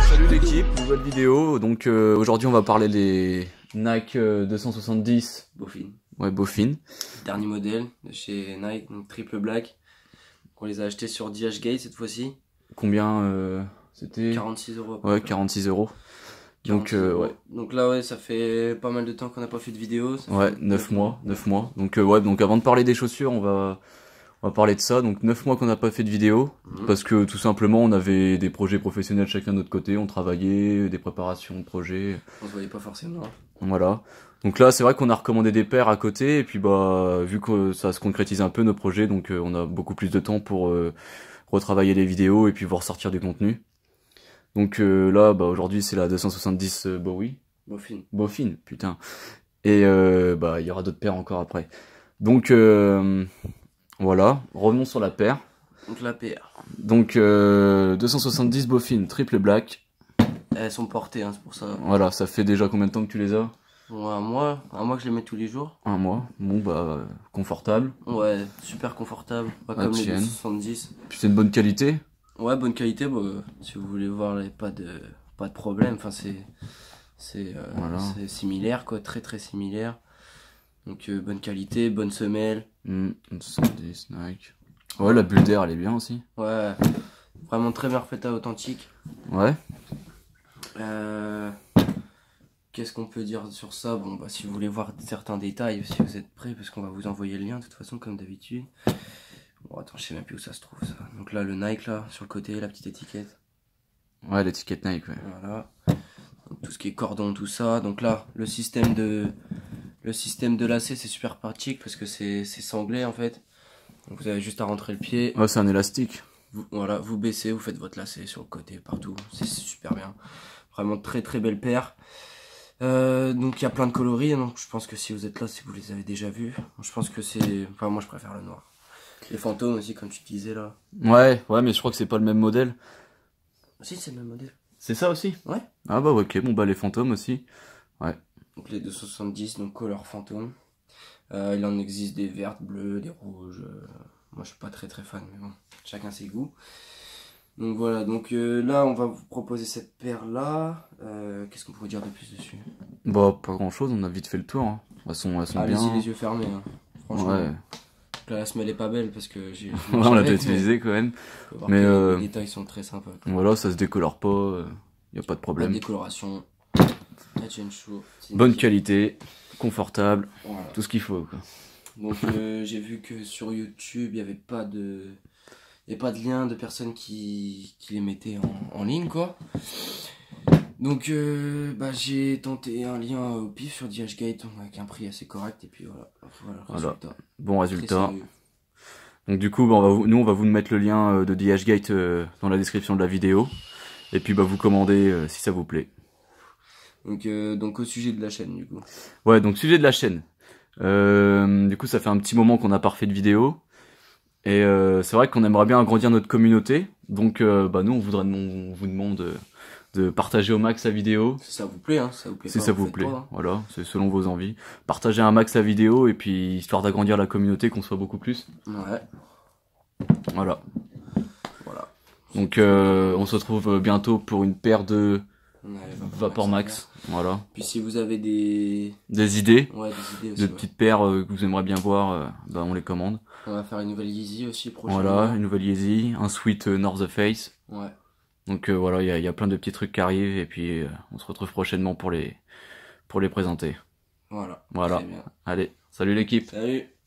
Salut l'équipe, nouvelle vidéo. Donc euh, aujourd'hui on va parler des Nike 270 euh, Bofin. Ouais, Dernier modèle de chez Nike, donc triple black. On les a achetés sur DHgate cette fois-ci. Combien euh, c'était 46 euros. Ouais, 46 euros. Donc, ouais. donc là, ouais, ça fait pas mal de temps qu'on n'a pas fait de vidéo. ouais, 9 mois, 9 mois. Donc, ouais, donc avant de parler des chaussures, on va on va parler de ça. Donc, 9 mois qu'on n'a pas fait de vidéo, mhm. parce que tout simplement, on avait des projets professionnels chacun de notre côté, on travaillait, des préparations de projets. On se voyait pas forcément. Hein. Voilà. Donc là, c'est vrai qu'on a recommandé des paires à côté, et puis bah, vu que ça se concrétise un peu nos projets, donc euh, on a beaucoup plus de temps pour euh, retravailler les vidéos et puis voir sortir du contenu. Donc euh, là, bah, aujourd'hui, c'est la 270 Bowie. Bofin. Bofin, putain. Et bah, il y aura d'autres paires encore après. Donc, voilà, revenons sur la paire. Donc la paire. Donc 270 euh, Boffin, triple black. Elles sont portées, hein, c'est pour ça. Voilà, ça fait déjà combien de temps que tu les as un mois, un mois que je les mets tous les jours. Un mois, bon bah euh, confortable. Ouais, super confortable, pas comme les 270. Puis c'est une bonne qualité Ouais, bonne qualité, bah, si vous voulez voir, pas de, pas de problème, enfin c'est c'est euh, similaire quoi, très très similaire. Donc bonne qualité, bonne semelle, 110, mm, Nike. Ouais, la bulle d'air, elle est bien aussi. Ouais, vraiment très bien refaite à authentique. Ouais. Euh, qu'est-ce qu'on peut dire sur ça Bon, bah, si vous voulez voir certains détails, si vous êtes prêts, parce qu'on va vous envoyer le lien de toute façon, comme d'habitude. Bon, attends, je sais même plus où ça se trouve, ça. Donc là, le Nike, là, sur le côté, la petite étiquette. Ouais, l'étiquette Nike, ouais. Voilà. tout ce qui est cordon, tout ça. Donc là, le système de le système de lacet, c'est super pratique parce que c'est sanglé en fait. Donc vous avez juste à rentrer le pied. Ouais, c'est un élastique. voilà, vous baissez, vous faites votre lacet sur le côté, partout. C'est super bien. Vraiment très très belle paire. Euh, donc il y a plein de coloris, donc je pense que si vous êtes là, si vous les avez déjà vus, je pense que c'est... Enfin moi je préfère le noir. Les fantômes aussi, comme tu disais là. Ouais, ouais, mais je crois que c'est pas le même modèle. Si, c'est le même modèle. C'est ça aussi Ouais. Ah bah ok, bon bah les fantômes aussi. Ouais donc les 270, donc Color Fantôme. Euh, il en existe des vertes, bleues, des rouges. Euh, moi, je suis pas très très fan, mais bon, chacun ses goûts. Donc voilà, donc euh, là, on va vous proposer cette paire-là. Qu'est-ce qu'on pourrait dire de plus dessus Bah, pas grand-chose, on a vite fait le tour. Hein. sont, elles sont ah, les yeux fermés, hein. franchement. la semelle est pas belle parce que j'ai. on l'a utilisée quand même. Mais les détails sont très sympas. Voilà, ça se décolore pas, il n'y a pas de problème. décoloration, Bonne qualité, confortable, tout ce qu'il faut. Donc euh, j'ai vu que sur YouTube, il n'y avait pas de... pas de lien de personnes qui, les mettaient en, ligne, quoi. Donc euh, bah, j'ai tenté un lien au pif sur DHgate avec un prix assez correct et puis voilà, voilà, bon résultat. Donc du coup bah, nous on va vous mettre le lien euh, de DHgate dans la description de la vidéo et puis bah, vous commandez si ça vous plaît. Donc, euh, donc au sujet de la chaîne, du coup. Ouais, donc sujet de la chaîne. Euh, du coup, ça fait un petit moment qu'on n'a pas refait de vidéo. Et euh, c'est vrai qu'on aimerait bien agrandir notre communauté. Donc, bah, nous, on, voudrait, vous demande de partager au max la vidéo. Si ça vous plaît, hein, ça vous plaît. Si ça vous, plaît, hein. voilà, c'est selon vos envies. Partager un max la vidéo et puis histoire d'agrandir la communauté, qu'on soit beaucoup plus. Ouais. Voilà. Voilà. Donc, on se retrouve bientôt pour une paire de Vapor Max, voilà. Puis si vous avez des des idées, des de petites paires euh, que vous aimeriez bien voir, euh, bah, on les commande. On va faire une nouvelle Yeezy aussi prochainement. Voilà, une nouvelle Yeezy, un suite euh, North Face. Ouais. Donc voilà, il y a, y a, plein de petits trucs qui arrivent et puis on se retrouve prochainement pour les pour les présenter. Voilà. Voilà. Allez, salut l'équipe. Salut.